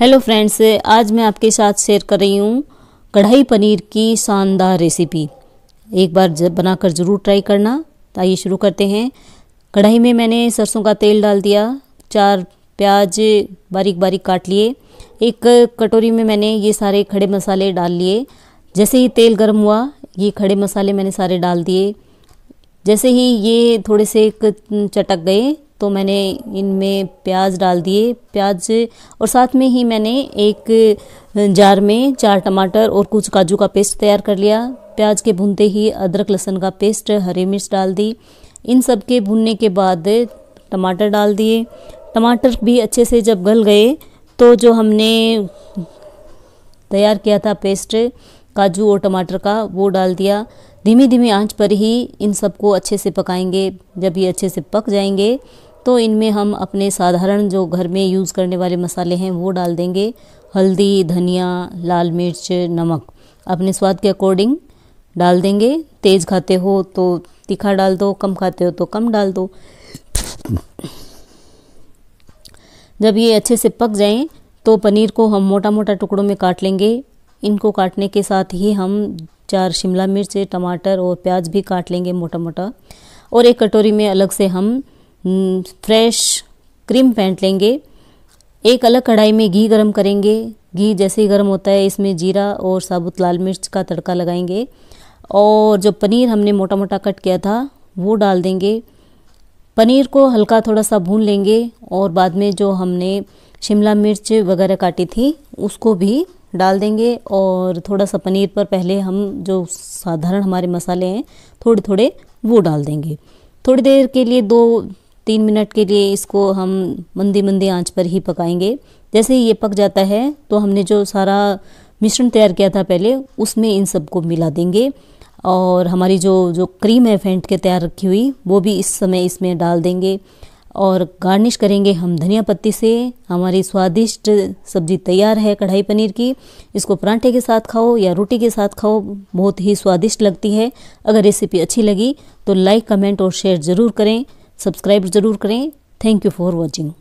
hello friends आज मैं आपके साथ शेयर कर रही हूँ कढ़ाई पनीर की शानदार रेसिपी एक बार जब बनाकर ज़रूर ट्राई करना तो आइए शुरू करते हैं कढ़ाई में मैंने सरसों का तेल डाल दिया चार प्याज बारीक बारीक काट लिए एक कटोरी में मैंने ये सारे खड़े मसाले डाल लिए जैसे ही तेल गर्म हुआ ये खड़े मसाले मैंने सारे डाल दिए जैसे ही ये थोड़े से एक चटक गए तो मैंने इनमें प्याज डाल दिए प्याज और साथ में ही मैंने एक जार में चार टमाटर और कुछ काजू का पेस्ट तैयार कर लिया प्याज के भूनते ही अदरक लहसुन का पेस्ट हरी मिर्च डाल दी इन सब के भूनने के बाद टमाटर डाल दिए टमाटर भी अच्छे से जब गल गए तो जो हमने तैयार किया था पेस्ट काजू और टमाटर का वो डाल दिया धीमी धीमी आंच पर ही इन सबको अच्छे से पकाएंगे जब ये अच्छे से पक जाएंगे तो इनमें हम अपने साधारण जो घर में यूज़ करने वाले मसाले हैं वो डाल देंगे हल्दी धनिया लाल मिर्च नमक अपने स्वाद के अकॉर्डिंग डाल देंगे तेज़ खाते हो तो तीखा डाल दो कम खाते हो तो कम डाल दो जब ये अच्छे से पक जाएं तो पनीर को हम मोटा मोटा टुकड़ों में काट लेंगे इनको काटने के साथ ही हम चार शिमला मिर्च टमाटर और प्याज भी काट लेंगे मोटा मोटा और एक कटोरी में अलग से हम फ्रेश क्रीम फेंट लेंगे एक अलग कढ़ाई में घी गरम करेंगे घी जैसे ही गर्म होता है इसमें जीरा और साबुत लाल मिर्च का तड़का लगाएंगे और जो पनीर हमने मोटा मोटा कट किया था वो डाल देंगे पनीर को हल्का थोड़ा सा भून लेंगे और बाद में जो हमने शिमला मिर्च वगैरह काटी थी उसको भी डाल देंगे और थोड़ा सा पनीर पर पहले हम जो साधारण हमारे मसाले हैं थोड़े थोड़े वो डाल देंगे थोड़ी देर के लिए दो तीन मिनट के लिए इसको हम मंदी मंदी आंच पर ही पकाएंगे जैसे ही ये पक जाता है तो हमने जो सारा मिश्रण तैयार किया था पहले उसमें इन सबको मिला देंगे और हमारी जो जो क्रीम है फेंट के तैयार रखी हुई वो भी इस समय इसमें डाल देंगे और गार्निश करेंगे हम धनिया पत्ती से हमारी स्वादिष्ट सब्जी तैयार है कढ़ाई पनीर की इसको परांठे के साथ खाओ या रोटी के साथ खाओ बहुत ही स्वादिष्ट लगती है अगर रेसिपी अच्छी लगी तो लाइक कमेंट और शेयर ज़रूर करें सब्सक्राइब ज़रूर करें थैंक यू फॉर वॉचिंग